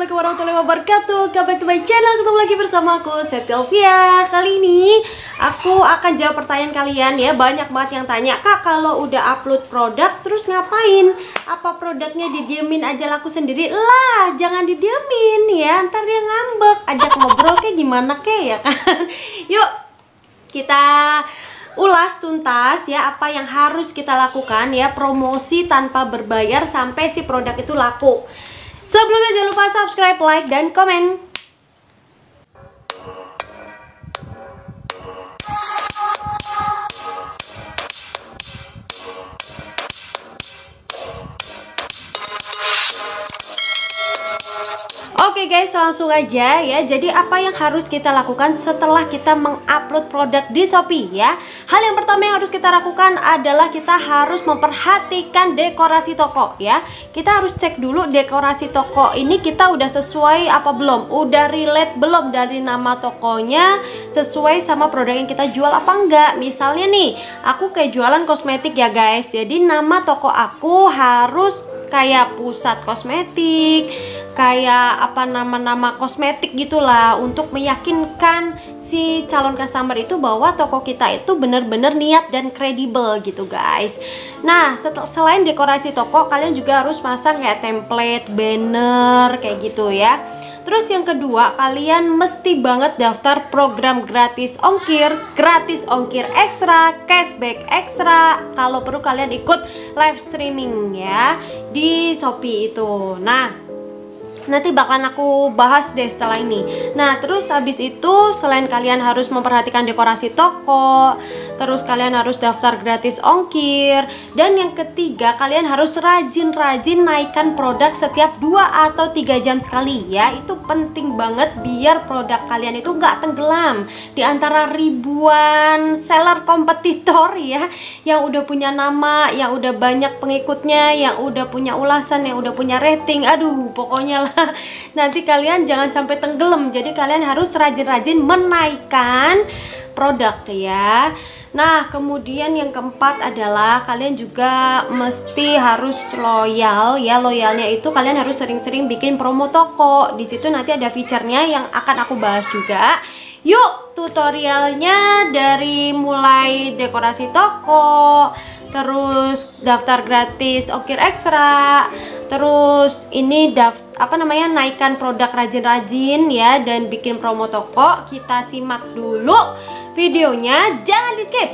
Assalamualaikum warahmatullahi wabarakatuh Welcome back to my channel Ketemu lagi bersama aku Alvia Kali ini aku akan jawab pertanyaan kalian ya Banyak banget yang tanya Kak kalau udah upload produk terus ngapain? Apa produknya didiemin aja laku sendiri? Lah jangan didiemin ya Ntar dia ngambek Ajak ngobrol kayak gimana kayak ya kan Yuk kita ulas tuntas ya apa yang harus kita lakukan ya promosi tanpa berbayar sampai si produk itu laku Sebelumnya jangan lupa subscribe, like, dan komen. Oke okay guys langsung aja ya Jadi apa yang harus kita lakukan setelah kita mengupload produk di Shopee ya Hal yang pertama yang harus kita lakukan adalah kita harus memperhatikan dekorasi toko ya. Kita harus cek dulu dekorasi toko ini kita udah sesuai apa belum, udah relate belum dari nama tokonya sesuai sama produk yang kita jual apa enggak. Misalnya nih, aku kayak jualan kosmetik ya guys. Jadi nama toko aku harus kayak pusat kosmetik kayak apa nama-nama kosmetik gitulah untuk meyakinkan si calon customer itu bahwa toko kita itu benar-benar niat dan kredibel gitu guys. Nah, setel, selain dekorasi toko, kalian juga harus pasang kayak template, banner kayak gitu ya. Terus yang kedua, kalian mesti banget daftar program gratis ongkir, gratis ongkir ekstra, cashback ekstra. Kalau perlu kalian ikut live streaming ya di Shopee itu. Nah, nanti bakalan aku bahas deh setelah ini nah terus habis itu selain kalian harus memperhatikan dekorasi toko terus kalian harus daftar gratis ongkir dan yang ketiga kalian harus rajin-rajin naikkan produk setiap 2 atau 3 jam sekali ya itu penting banget biar produk kalian itu nggak tenggelam di antara ribuan seller kompetitor ya yang udah punya nama yang udah banyak pengikutnya yang udah punya ulasan yang udah punya rating aduh pokoknya lah nanti kalian jangan sampai tenggelam jadi kalian harus rajin-rajin menaikkan produk ya Nah, kemudian yang keempat adalah kalian juga mesti harus loyal ya. Loyalnya itu kalian harus sering-sering bikin promo toko. Di situ nanti ada fiturnya yang akan aku bahas juga. Yuk, tutorialnya dari mulai dekorasi toko, terus daftar gratis okir ekstra terus ini daft apa namanya naikkan produk rajin-rajin ya dan bikin promo toko kita simak dulu videonya jangan di skip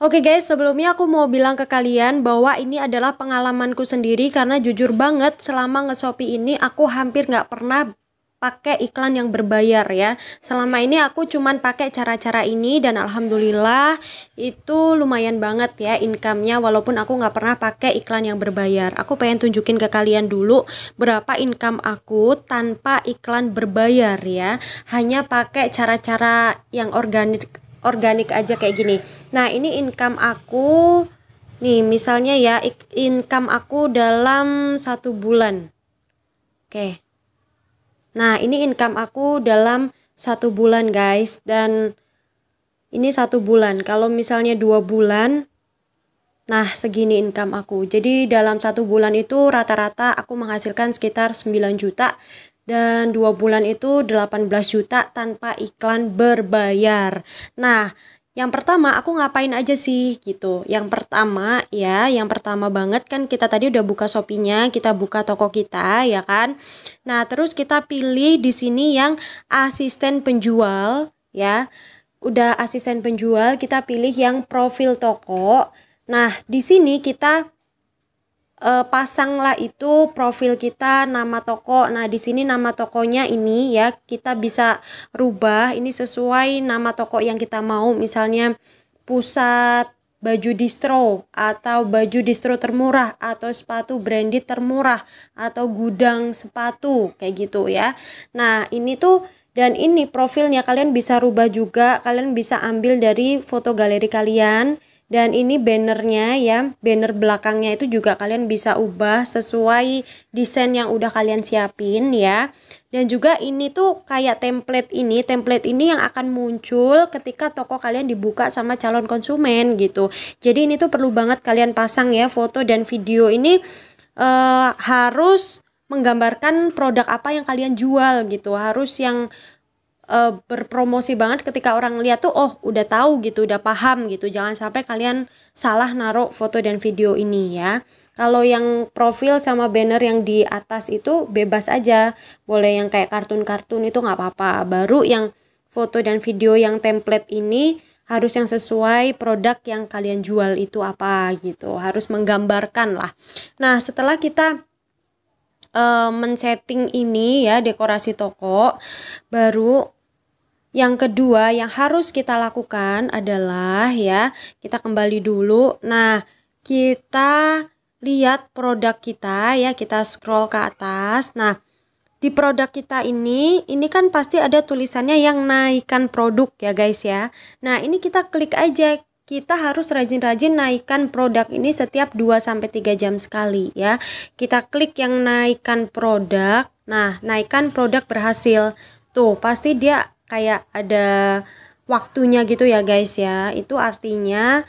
Oke okay guys, sebelumnya aku mau bilang ke kalian bahwa ini adalah pengalamanku sendiri karena jujur banget selama ngesopi ini aku hampir nggak pernah pakai iklan yang berbayar ya. Selama ini aku cuman pakai cara-cara ini dan alhamdulillah itu lumayan banget ya income-nya walaupun aku nggak pernah pakai iklan yang berbayar. Aku pengen tunjukin ke kalian dulu berapa income aku tanpa iklan berbayar ya. Hanya pakai cara-cara yang organik organik aja kayak gini. Nah, ini income aku nih misalnya ya income aku dalam satu bulan. Oke. Okay Nah, ini income aku dalam satu bulan, guys, dan ini satu bulan. Kalau misalnya dua bulan, nah segini income aku. Jadi dalam satu bulan itu rata-rata aku menghasilkan sekitar 9 juta dan dua bulan itu 18 juta tanpa iklan berbayar. Nah, yang pertama, aku ngapain aja sih gitu. Yang pertama ya, yang pertama banget kan kita tadi udah buka shopee kita buka toko kita ya kan. Nah, terus kita pilih di sini yang asisten penjual ya. Udah asisten penjual, kita pilih yang profil toko. Nah, di sini kita uh, pasanglah itu profil kita nama toko. Nah, di sini nama tokonya ini ya, kita bisa rubah ini sesuai nama toko yang kita mau. Misalnya pusat baju distro atau baju distro termurah atau sepatu branded termurah atau gudang sepatu kayak gitu ya. Nah, ini tuh dan ini profilnya kalian bisa rubah juga, kalian bisa ambil dari foto galeri kalian dan ini bannernya ya banner belakangnya itu juga kalian bisa ubah sesuai desain yang udah kalian siapin ya dan juga ini tuh kayak template ini template ini yang akan muncul ketika toko kalian dibuka sama calon konsumen gitu jadi ini tuh perlu banget kalian pasang ya foto dan video ini uh, harus menggambarkan produk apa yang kalian jual gitu harus yang uh, berpromosi banget ketika orang lihat tuh oh udah tahu gitu udah paham gitu jangan sampai kalian salah naruh foto dan video ini ya kalau yang profil sama banner yang di atas itu bebas aja boleh yang kayak kartun-kartun itu nggak apa-apa baru yang foto dan video yang template ini harus yang sesuai produk yang kalian jual itu apa gitu harus menggambarkan lah nah setelah kita uh, men-setting ini ya dekorasi toko baru yang kedua yang harus kita lakukan adalah ya, kita kembali dulu. Nah, kita lihat produk kita ya, kita scroll ke atas. Nah, di produk kita ini, ini kan pasti ada tulisannya yang naikkan produk ya guys ya. Nah, ini kita klik aja kita harus rajin-rajin naikkan produk ini setiap 2 3 jam sekali ya. Kita klik yang naikkan produk. Nah, naikkan produk berhasil. Tuh, pasti dia kayak ada waktunya gitu ya guys ya. Itu artinya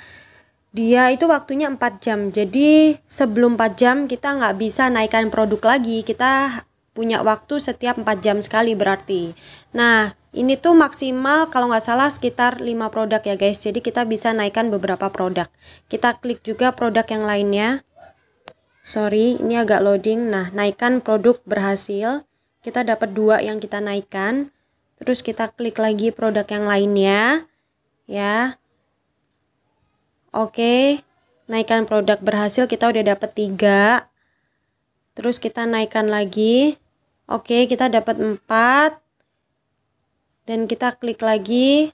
dia itu waktunya 4 jam. Jadi sebelum 4 jam kita nggak bisa naikkan produk lagi. Kita punya waktu setiap 4 jam sekali berarti. Nah, ini tuh maksimal kalau nggak salah sekitar 5 produk ya guys. Jadi kita bisa naikkan beberapa produk. Kita klik juga produk yang lainnya. Sorry, ini agak loading. Nah, naikkan produk berhasil. Kita dapat dua yang kita naikkan. Terus kita klik lagi produk yang lainnya. Ya. Oke. Naikkan produk berhasil, kita udah dapat tiga. Terus kita naikkan lagi. Oke, kita dapat empat. Dan kita klik lagi.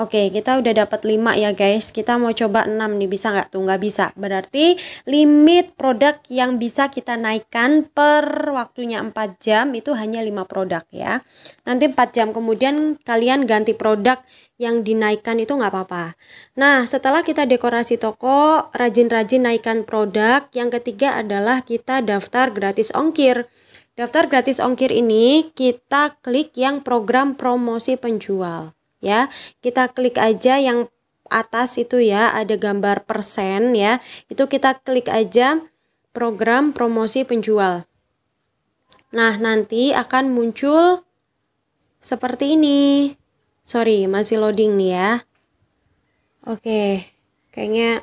Oke, kita udah dapat 5 ya guys. Kita mau coba 6 nih, bisa nggak? Tuh nggak bisa. Berarti limit produk yang bisa kita naikkan per waktunya 4 jam itu hanya 5 produk ya. Nanti 4 jam kemudian kalian ganti produk yang dinaikkan itu nggak apa-apa. Nah, setelah kita dekorasi toko, rajin-rajin naikkan produk. Yang ketiga adalah kita daftar gratis ongkir. Daftar gratis ongkir ini kita klik yang program promosi penjual ya. Kita klik aja yang atas itu ya, ada gambar persen ya. Itu kita klik aja program promosi penjual. Nah, nanti akan muncul seperti ini. Sorry, masih loading nih ya. Oke, kayaknya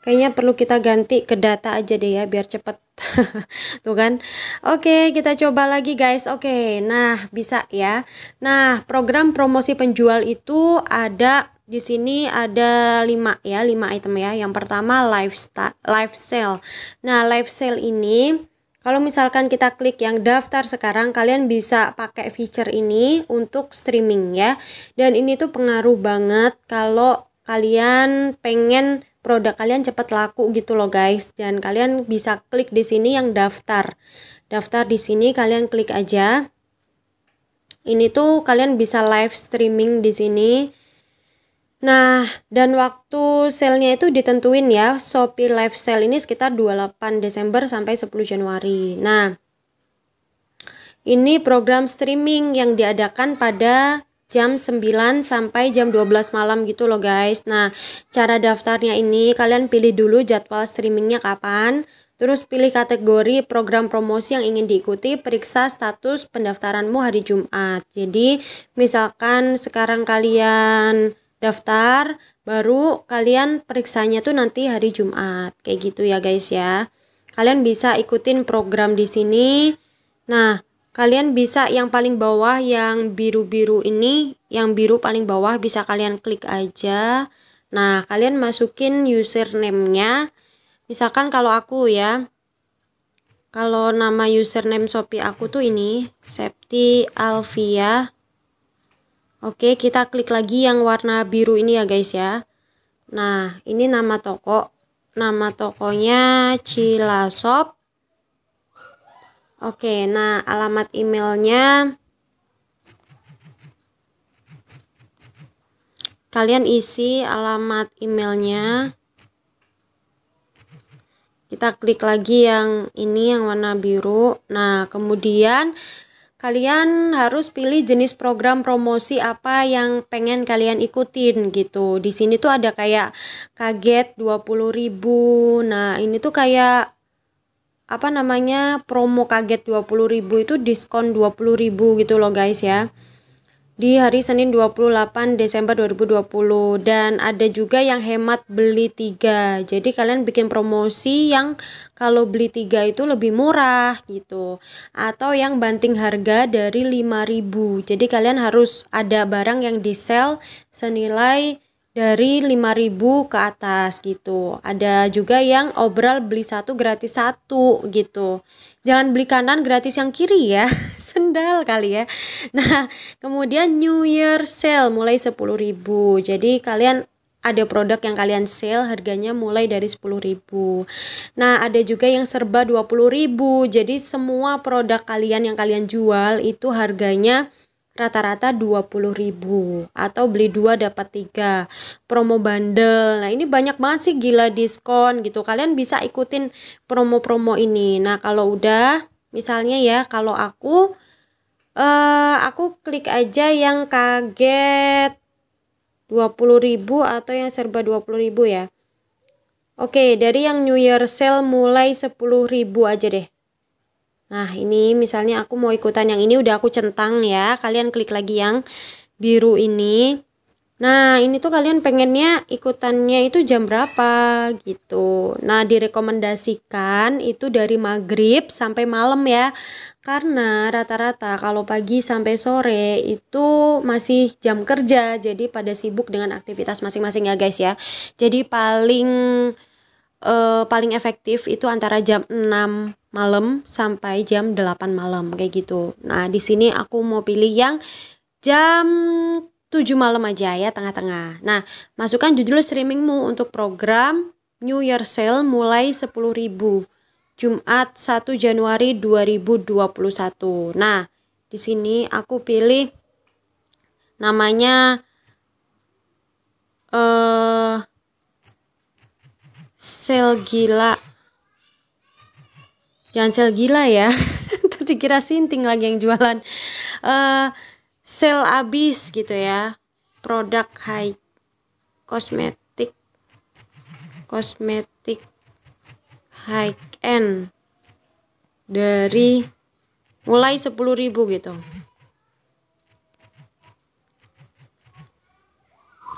kayaknya perlu kita ganti ke data aja deh ya biar cepet Tuh kan. Oke, kita coba lagi guys. Oke, nah bisa ya. Nah, program promosi penjual itu ada di sini ada lima ya, lima item ya. Yang pertama lifestyle, live sale. Nah, live sale ini kalau misalkan kita klik yang daftar sekarang, kalian bisa pakai feature ini untuk streaming ya. Dan ini tuh pengaruh banget kalau kalian pengen produk kalian cepat laku gitu loh guys dan kalian bisa klik di sini yang daftar daftar di sini kalian klik aja ini tuh kalian bisa live streaming di sini Nah, dan waktu selnya itu ditentuin ya, Shopee Live Sale ini sekitar 28 Desember sampai 10 Januari. Nah, ini program streaming yang diadakan pada jam 9 sampai jam 12 malam gitu loh guys. Nah, cara daftarnya ini kalian pilih dulu jadwal streamingnya kapan, terus pilih kategori program promosi yang ingin diikuti, periksa status pendaftaranmu hari Jumat. Jadi, misalkan sekarang kalian daftar, baru kalian periksanya tuh nanti hari Jumat. Kayak gitu ya guys ya. Kalian bisa ikutin program di sini. Nah, kalian bisa yang paling bawah yang biru-biru ini yang biru paling bawah bisa kalian klik aja nah kalian masukin username nya misalkan kalau aku ya kalau nama username Shopee aku tuh ini Septi Alvia oke kita klik lagi yang warna biru ini ya guys ya nah ini nama toko nama tokonya Cilasop Oke, nah alamat emailnya kalian isi alamat emailnya. Kita klik lagi yang ini yang warna biru. Nah, kemudian kalian harus pilih jenis program promosi apa yang pengen kalian ikutin gitu. Di sini tuh ada kayak kaget 20.000. Nah, ini tuh kayak apa namanya promo kaget 20.000 itu diskon 20.000 gitu loh guys ya di hari Senin 28 Desember 2020 dan ada juga yang hemat beli tiga jadi kalian bikin promosi yang kalau beli tiga itu lebih murah gitu atau yang banting harga dari 5000 jadi kalian harus ada barang yang di sell senilai dari 5000 ke atas gitu. Ada juga yang obral beli satu gratis satu gitu. Jangan beli kanan gratis yang kiri ya. Sendal kali ya. Nah, kemudian New Year sale mulai 10.000. Jadi kalian ada produk yang kalian sell harganya mulai dari 10.000. Nah, ada juga yang serba 20.000. Jadi semua produk kalian yang kalian jual itu harganya rata-rata 20.000 atau beli 2 dapat 3 promo bundle nah ini banyak banget sih gila diskon gitu kalian bisa ikutin promo-promo ini nah kalau udah misalnya ya kalau aku uh, aku klik aja yang kaget 20.000 atau yang serba 20.000 ya Oke, dari yang New Year sale mulai 10.000 aja deh. Nah ini misalnya aku mau ikutan yang ini udah aku centang ya. Kalian klik lagi yang biru ini. Nah, ini tuh kalian pengennya ikutannya itu jam berapa gitu. Nah, direkomendasikan itu dari maghrib sampai malam ya. Karena rata-rata kalau pagi sampai sore itu masih jam kerja. Jadi pada sibuk dengan aktivitas masing-masing ya guys ya. Jadi paling eh, paling efektif itu antara jam 6 malam sampai jam 8 malam kayak gitu. Nah, di sini aku mau pilih yang jam 7 malam aja ya tengah-tengah. Nah, masukkan judul streamingmu untuk program New Year Sale mulai 10.000 Jumat 1 Januari 2021. Nah, di sini aku pilih namanya eh uh, sel gila jangan sel gila ya tadi kira sinting lagi yang jualan uh, eh, sel abis gitu ya produk high kosmetik kosmetik high end dari mulai ribu gitu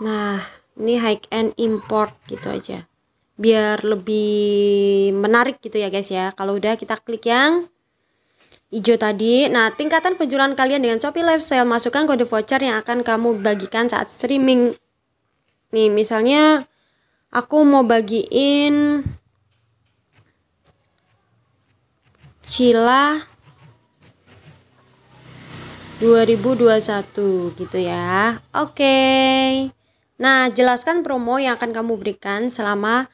nah ini high end import gitu aja biar lebih menarik gitu ya guys ya kalau udah kita klik yang hijau tadi nah tingkatan penjualan kalian dengan Shopee Live Sale masukkan kode voucher yang akan kamu bagikan saat streaming nih misalnya aku mau bagiin Cila 2021 gitu ya. Oke. Okay. Nah, jelaskan promo yang akan kamu berikan selama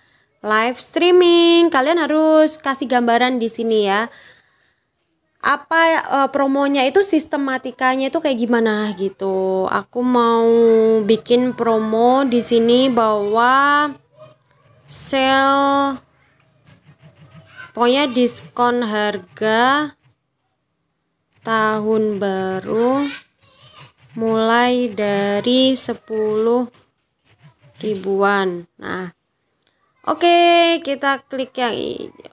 live streaming. Kalian harus kasih gambaran di sini ya. Apa e, promonya itu sistematikanya itu kayak gimana gitu. Aku mau bikin promo di sini bahwa sale pokoknya diskon harga tahun baru mulai dari 10 ribuan. Nah, Oke, kita klik yang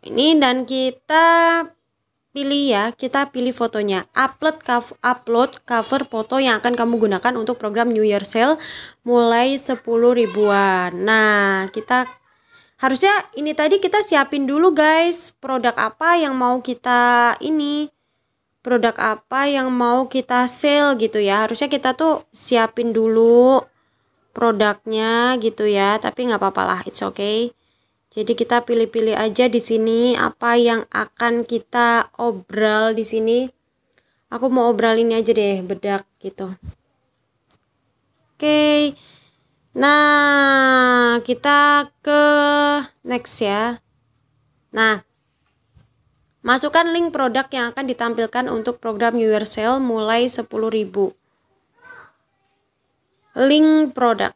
ini dan kita pilih ya, kita pilih fotonya. Upload cover, upload cover foto yang akan kamu gunakan untuk program New Year Sale mulai 10 ribuan. Nah, kita harusnya ini tadi kita siapin dulu guys, produk apa yang mau kita ini produk apa yang mau kita sell gitu ya. Harusnya kita tuh siapin dulu produknya gitu ya, tapi nggak apa-apalah, it's okay. Jadi kita pilih-pilih aja di sini apa yang akan kita obral di sini. Aku mau obral ini aja deh, bedak gitu. Oke. Nah, kita ke next ya. Nah, masukkan link produk yang akan ditampilkan untuk program Year Sale mulai 10.000. Link produk.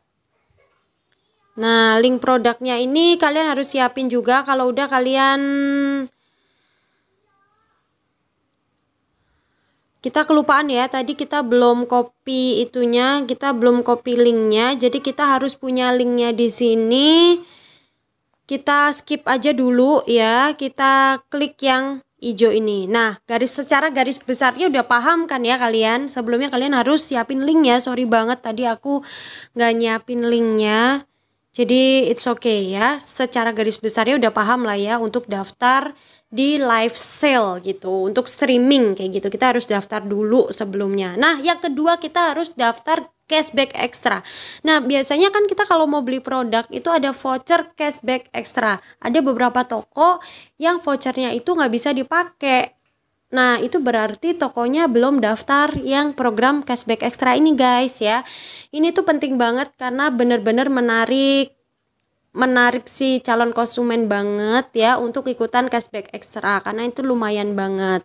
Nah, link produknya ini kalian harus siapin juga kalau udah kalian kita kelupaan ya tadi kita belum copy itunya kita belum copy linknya jadi kita harus punya linknya di sini kita skip aja dulu ya kita klik yang hijau ini nah garis secara garis besarnya udah paham kan ya kalian sebelumnya kalian harus siapin linknya sorry banget tadi aku nggak nyiapin linknya jadi it's okay ya, secara garis besarnya udah paham lah ya untuk daftar di live sale gitu, untuk streaming kayak gitu kita harus daftar dulu sebelumnya. Nah yang kedua kita harus daftar cashback ekstra. Nah, biasanya kan kita kalau mau beli produk itu ada voucher cashback ekstra. Ada beberapa toko yang vouchernya itu nggak bisa dipakai. Nah, itu berarti tokonya belum daftar yang program cashback ekstra ini, guys ya. Ini tuh penting banget karena bener-bener menarik menarik si calon konsumen banget ya untuk ikutan cashback ekstra karena itu lumayan banget.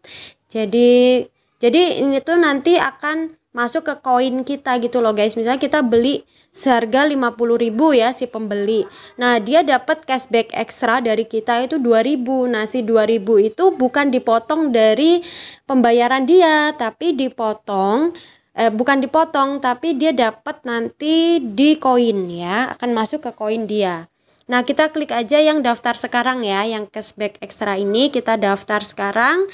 Jadi jadi ini tuh nanti akan masuk ke koin kita gitu loh guys. Misalnya kita beli seharga 50.000 ya si pembeli. Nah, dia dapat cashback ekstra dari kita itu 2.000. Nah, si 2.000 itu bukan dipotong dari pembayaran dia, tapi dipotong eh, bukan dipotong tapi dia dapat nanti di koin ya, akan masuk ke koin dia. Nah, kita klik aja yang daftar sekarang ya, yang cashback ekstra ini kita daftar sekarang.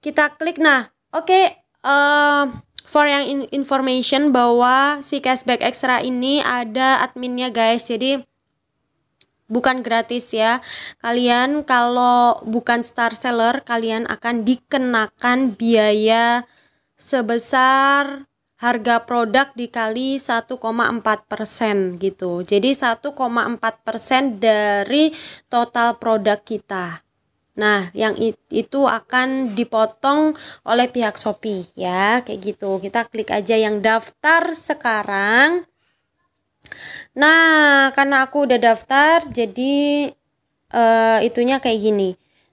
Kita klik nah, oke okay, uh, eh, for yang in information bahwa si cashback extra ini ada adminnya guys jadi bukan gratis ya kalian kalau bukan star seller kalian akan dikenakan biaya sebesar harga produk dikali 1,4 persen gitu jadi 1,4 persen dari total produk kita Nah, yang itu akan dipotong oleh pihak Shopee ya, kayak gitu. Kita klik aja yang daftar sekarang. Nah, karena aku udah daftar, jadi uh, itunya kayak gini.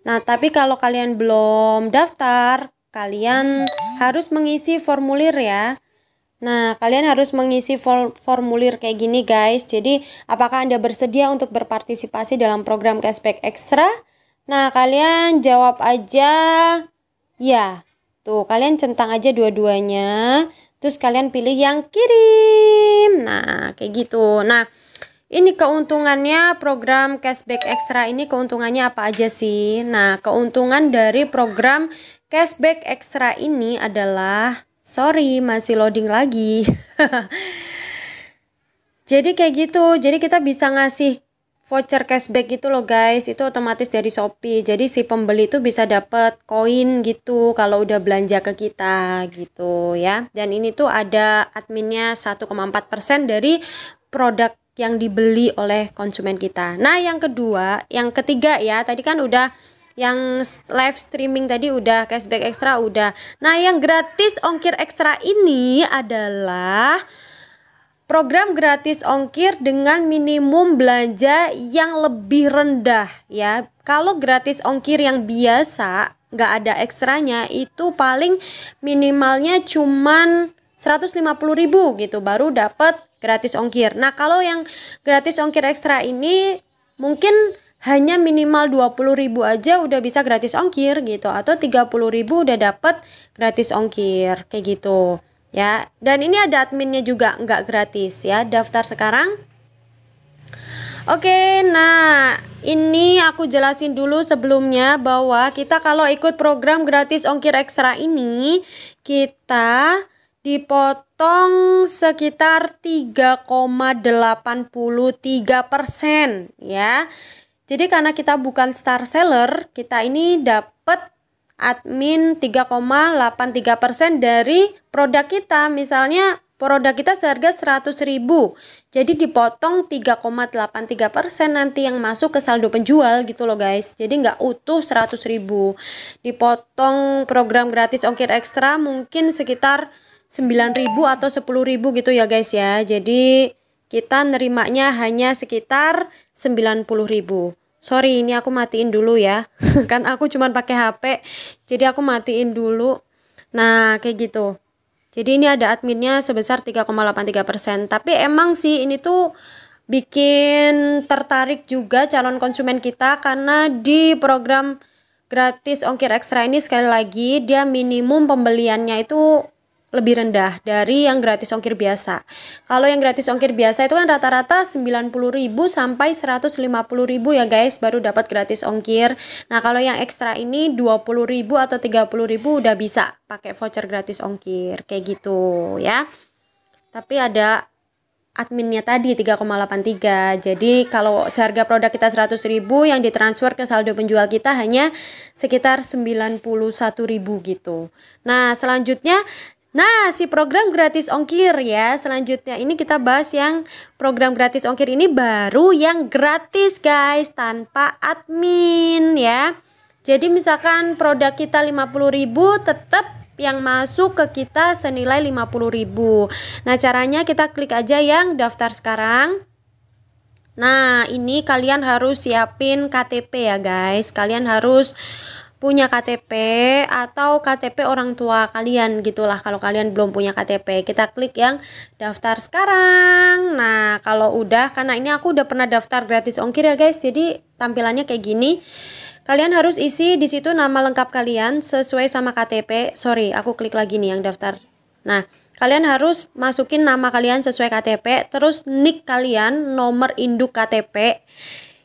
Nah, tapi kalau kalian belum daftar, kalian harus mengisi formulir ya. Nah, kalian harus mengisi formulir kayak gini guys. Jadi, apakah Anda bersedia untuk berpartisipasi dalam program cashback ekstra? Nah, kalian jawab aja ya. Tuh, kalian centang aja dua-duanya. Terus kalian pilih yang kirim. Nah, kayak gitu. Nah, ini keuntungannya program cashback ekstra ini keuntungannya apa aja sih? Nah, keuntungan dari program cashback ekstra ini adalah sorry masih loading lagi. Jadi kayak gitu. Jadi kita bisa ngasih voucher cashback gitu loh guys itu otomatis dari Shopee jadi si pembeli itu bisa dapat koin gitu kalau udah belanja ke kita gitu ya dan ini tuh ada adminnya 1,4% dari produk yang dibeli oleh konsumen kita nah yang kedua yang ketiga ya tadi kan udah yang live streaming tadi udah cashback ekstra udah nah yang gratis ongkir ekstra ini adalah program gratis ongkir dengan minimum belanja yang lebih rendah ya. Kalau gratis ongkir yang biasa nggak ada ekstranya itu paling minimalnya cuman 150.000 gitu baru dapat gratis ongkir. Nah, kalau yang gratis ongkir ekstra ini mungkin hanya minimal 20.000 aja udah bisa gratis ongkir gitu atau 30.000 udah dapat gratis ongkir kayak gitu ya dan ini ada adminnya juga nggak gratis ya daftar sekarang Oke, nah ini aku jelasin dulu sebelumnya bahwa kita kalau ikut program gratis ongkir ekstra ini kita dipotong sekitar 3,83 persen ya. Jadi karena kita bukan star seller, kita ini dapat admin 3,83% dari produk kita. Misalnya produk kita seharga 100.000. Jadi dipotong 3,83% nanti yang masuk ke saldo penjual gitu loh guys. Jadi nggak utuh 100.000. Dipotong program gratis ongkir ekstra mungkin sekitar 9.000 atau 10.000 gitu ya guys ya. Jadi kita nerimanya hanya sekitar ribu sorry ini aku matiin dulu ya kan aku cuman pakai HP jadi aku matiin dulu nah kayak gitu jadi ini ada adminnya sebesar 3,83% tapi emang sih ini tuh bikin tertarik juga calon konsumen kita karena di program gratis ongkir ekstra ini sekali lagi dia minimum pembeliannya itu lebih rendah dari yang gratis ongkir biasa. Kalau yang gratis ongkir biasa itu kan rata-rata 90.000 sampai 150.000 ya guys baru dapat gratis ongkir. Nah, kalau yang ekstra ini 20.000 atau 30.000 udah bisa pakai voucher gratis ongkir kayak gitu ya. Tapi ada adminnya tadi 3,83 jadi kalau seharga produk kita 100.000 yang ditransfer ke saldo penjual kita hanya sekitar 91.000 gitu nah selanjutnya Nah, si program gratis ongkir ya. Selanjutnya ini kita bahas yang program gratis ongkir ini baru yang gratis guys, tanpa admin ya. Jadi misalkan produk kita 50.000 tetap yang masuk ke kita senilai 50.000. Nah, caranya kita klik aja yang daftar sekarang. Nah, ini kalian harus siapin KTP ya, guys. Kalian harus punya KTP atau KTP orang tua kalian gitulah kalau kalian belum punya KTP kita klik yang daftar sekarang nah kalau udah karena ini aku udah pernah daftar gratis ongkir ya guys jadi tampilannya kayak gini kalian harus isi di situ nama lengkap kalian sesuai sama KTP sorry aku klik lagi nih yang daftar nah kalian harus masukin nama kalian sesuai KTP terus nick kalian nomor induk KTP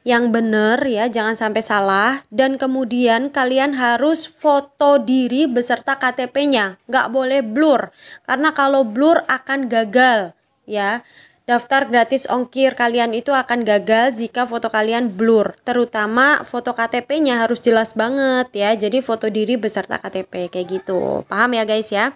yang benar ya, jangan sampai salah. Dan kemudian kalian harus foto diri beserta KTP-nya, nggak boleh blur. Karena kalau blur akan gagal ya. Daftar gratis ongkir kalian itu akan gagal jika foto kalian blur, terutama foto KTP-nya harus jelas banget ya. Jadi foto diri beserta KTP kayak gitu. Paham ya guys ya?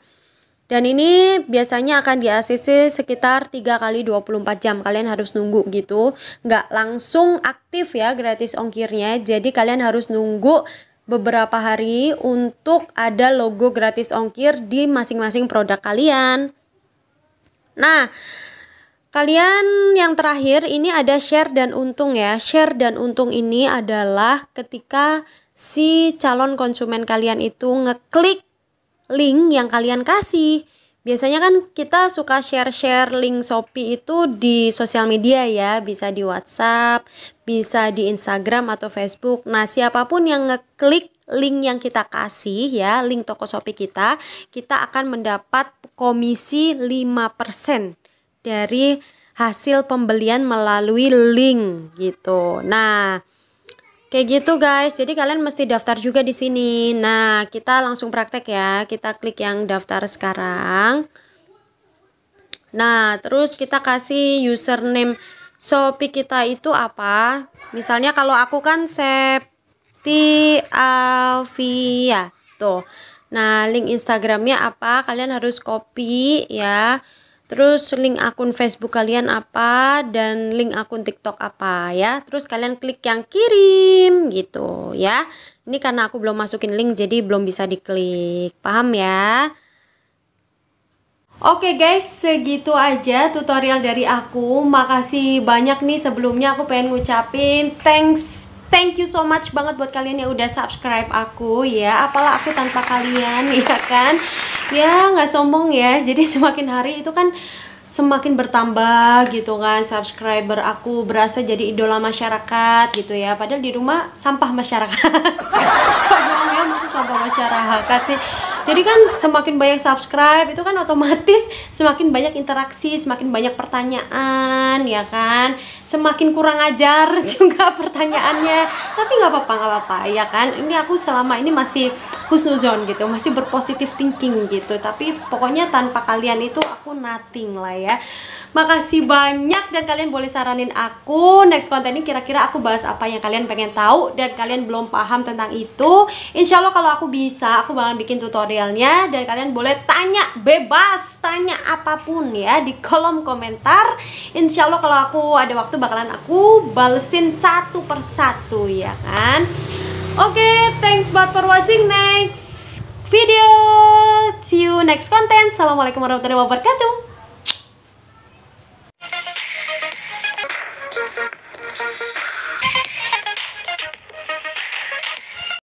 Dan ini biasanya akan di ACC sekitar 3 kali 24 jam. Kalian harus nunggu gitu. Nggak langsung aktif ya gratis ongkirnya. Jadi kalian harus nunggu beberapa hari untuk ada logo gratis ongkir di masing-masing produk kalian. Nah, Kalian yang terakhir ini ada share dan untung ya. Share dan untung ini adalah ketika si calon konsumen kalian itu ngeklik link yang kalian kasih. Biasanya kan kita suka share-share link Shopee itu di sosial media ya, bisa di WhatsApp, bisa di Instagram atau Facebook. Nah, siapapun yang ngeklik link yang kita kasih ya, link toko Shopee kita, kita akan mendapat komisi 5% dari hasil pembelian melalui link gitu. Nah, Kayak gitu guys. Jadi kalian mesti daftar juga di sini. Nah, kita langsung praktek ya. Kita klik yang daftar sekarang. Nah, terus kita kasih username Shopee kita itu apa? Misalnya kalau aku kan Septi Alvia. Tuh. Nah, link Instagramnya apa? Kalian harus copy ya terus link akun Facebook kalian apa dan link akun TikTok apa ya. Terus kalian klik yang kirim gitu ya. Ini karena aku belum masukin link jadi belum bisa diklik. Paham ya? Oke okay guys, segitu aja tutorial dari aku. Makasih banyak nih sebelumnya aku pengen ngucapin thanks thank you so much banget buat kalian yang udah subscribe aku ya apalah aku tanpa kalian ya kan ya nggak sombong ya jadi semakin hari itu kan semakin bertambah gitu kan subscriber aku berasa jadi idola masyarakat gitu ya padahal di rumah sampah masyarakat Padahal ya maksud sampah masyarakat sih jadi kan semakin banyak subscribe itu kan otomatis semakin banyak interaksi semakin banyak pertanyaan ya kan semakin kurang ajar juga pertanyaannya tapi nggak apa-apa nggak apa-apa ya kan ini aku selama ini masih husnuzon gitu masih berpositif thinking gitu tapi pokoknya tanpa kalian itu aku nothing lah ya Makasih banyak dan kalian boleh saranin aku next konten ini kira-kira aku bahas apa yang kalian pengen tahu dan kalian belum paham tentang itu. Insya Allah kalau aku bisa, aku bakalan bikin tutorialnya dan kalian boleh tanya bebas, tanya apapun ya di kolom komentar. Insya Allah kalau aku ada waktu bakalan aku balesin satu persatu ya kan. Oke, okay, thanks buat for watching next video. See you next content. Assalamualaikum warahmatullahi wabarakatuh.